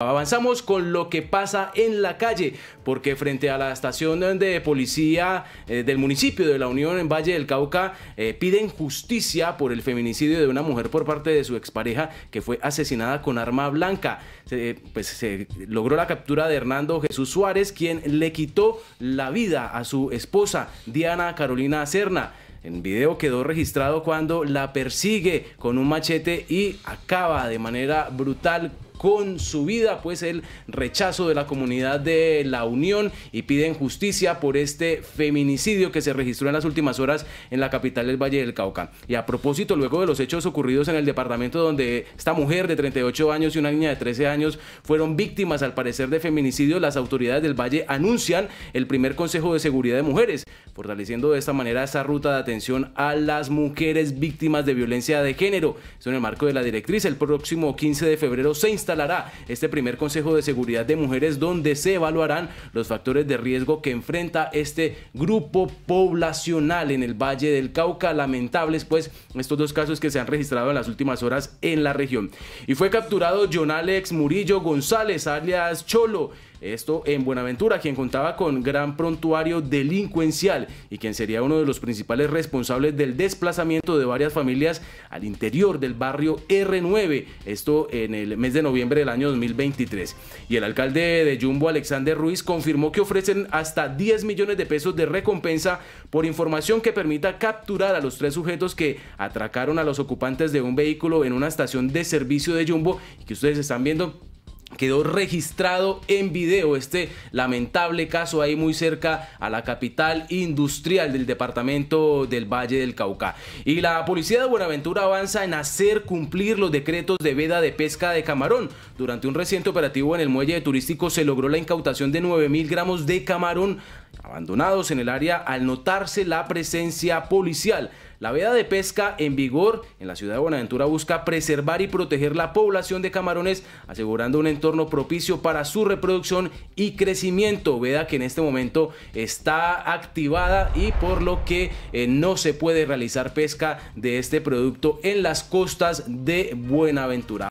Avanzamos con lo que pasa en la calle, porque frente a la estación de policía eh, del municipio de la Unión en Valle del Cauca eh, piden justicia por el feminicidio de una mujer por parte de su expareja que fue asesinada con arma blanca. Eh, pues, se logró la captura de Hernando Jesús Suárez, quien le quitó la vida a su esposa, Diana Carolina Serna. En video quedó registrado cuando la persigue con un machete y acaba de manera brutal con su vida, pues el rechazo de la comunidad de la Unión y piden justicia por este feminicidio que se registró en las últimas horas en la capital del Valle del Cauca. Y a propósito, luego de los hechos ocurridos en el departamento donde esta mujer de 38 años y una niña de 13 años fueron víctimas al parecer de feminicidio, las autoridades del Valle anuncian el primer Consejo de Seguridad de Mujeres, fortaleciendo de esta manera esa ruta de atención a las mujeres víctimas de violencia de género. en el marco de la directriz, el próximo 15 de febrero se instalará este primer Consejo de Seguridad de Mujeres donde se evaluarán los factores de riesgo que enfrenta este grupo poblacional en el Valle del Cauca. Lamentables pues estos dos casos que se han registrado en las últimas horas en la región. Y fue capturado John Alex Murillo González alias Cholo esto en Buenaventura, quien contaba con gran prontuario delincuencial y quien sería uno de los principales responsables del desplazamiento de varias familias al interior del barrio R9, esto en el mes de noviembre del año 2023. Y el alcalde de Jumbo, Alexander Ruiz, confirmó que ofrecen hasta 10 millones de pesos de recompensa por información que permita capturar a los tres sujetos que atracaron a los ocupantes de un vehículo en una estación de servicio de Jumbo y que ustedes están viendo quedó registrado en video este lamentable caso ahí muy cerca a la capital industrial del departamento del Valle del Cauca. Y la policía de Buenaventura avanza en hacer cumplir los decretos de veda de pesca de camarón. Durante un reciente operativo en el muelle turístico se logró la incautación de 9000 mil gramos de camarón abandonados en el área al notarse la presencia policial. La veda de pesca en vigor en la ciudad de Buenaventura busca preservar y proteger la población de camarones, asegurando un entorno propicio para su reproducción y crecimiento. Veda que en este momento está activada y por lo que eh, no se puede realizar pesca de este producto en las costas de Buenaventura.